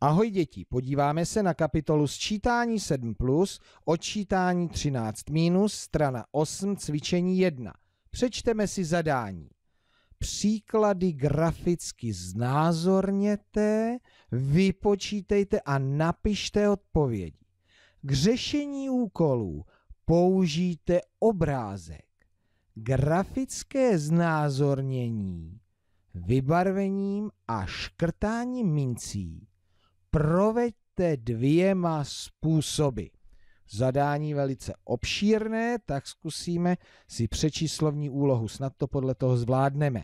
Ahoj děti, podíváme se na kapitolu sčítání 7 plus, odčítání 13 minus, strana 8, cvičení 1. Přečteme si zadání. Příklady graficky znázorněte, vypočítejte a napište odpovědi. K řešení úkolů použijte obrázek. Grafické znázornění vybarvením a škrtáním mincí proveďte dvěma způsoby. Zadání velice obšírné, tak zkusíme si přečíst slovní úlohu, snad to podle toho zvládneme.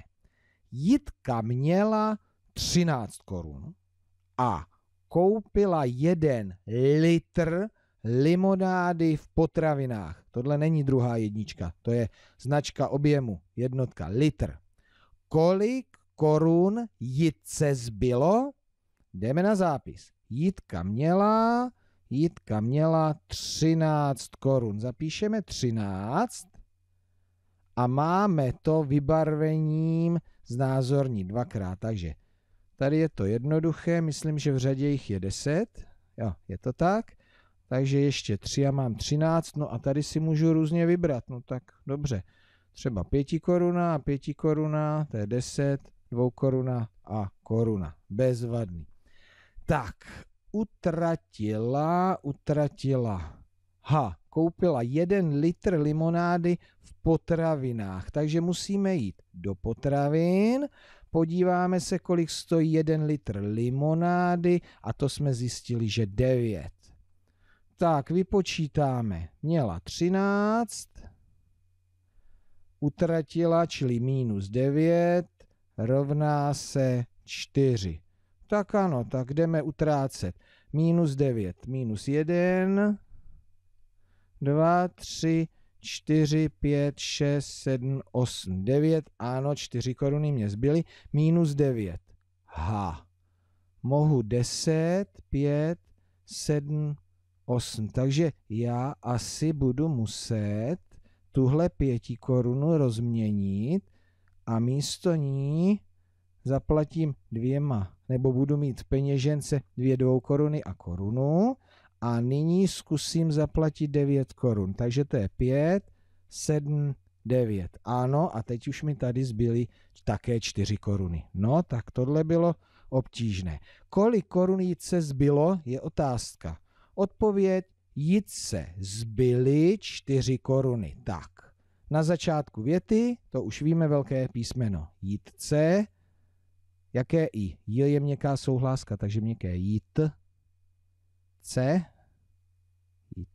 Jitka měla 13 korun a koupila jeden litr limonády v potravinách. Tohle není druhá jednička, to je značka objemu, jednotka, litr. Kolik korun Jitce zbylo? Jdeme na zápis. Jitka měla, Jitka měla 13 korun. Zapíšeme 13 a máme to vybarvením znázorní dvakrát. Takže tady je to jednoduché, myslím, že v řadě jich je 10. Jo, je to tak. Takže ještě 3 a mám 13, no a tady si můžu různě vybrat. No tak dobře, třeba 5 koruna a 5 koruna, to je 10, 2 koruna a koruna. Bezvadný. Tak, utratila, utratila. Ha, koupila jeden litr limonády v potravinách, takže musíme jít do potravin, podíváme se, kolik stojí jeden litr limonády a to jsme zjistili, že 9. Tak, vypočítáme. Měla 13, utratila, čili minus 9, rovná se 4. Tak ano, tak jdeme utrácet. Minus 9, minus 1, 2, 3, 4, 5, 6, 7, 8, 9. Ano, 4 koruny mě zbyly. Minus 9. Ha. Mohu 10, 5, 7, 8. Takže já asi budu muset tuhle 5 korunu rozměnit a místo ní zaplatím dvěma nebo budu mít peněžence dvě dvou koruny a korunu a nyní zkusím zaplatit 9 korun, takže to je 5, 7, 9. Ano, a teď už mi tady zbyly také 4 koruny. No, tak tohle bylo obtížné. Kolik korun jít se zbylo, je otázka. Odpověď jít se zbyly 4 koruny. Tak, na začátku věty, to už víme velké písmeno jít jitce, Jaké i? J je měkká souhláska, takže měkké jít. C.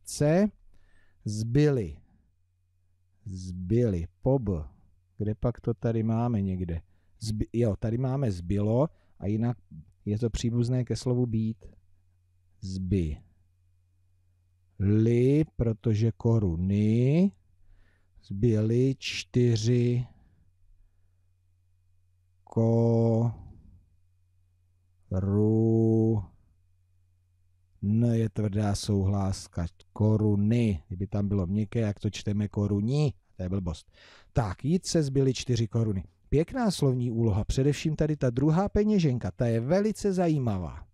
C. Zbyly. Zbyly. Pob. Kde pak to tady máme někde? Zby, jo, tady máme zbylo a jinak je to příbuzné ke slovu být. Zby. Li, protože koruny. Zbyly čtyři ko Ru... N je tvrdá souhláska. Koruny. Kdyby tam bylo měkké, jak to čteme koruní. To je blbost. Tak, jít se zbyly čtyři koruny. Pěkná slovní úloha, především tady ta druhá peněženka, ta je velice zajímavá.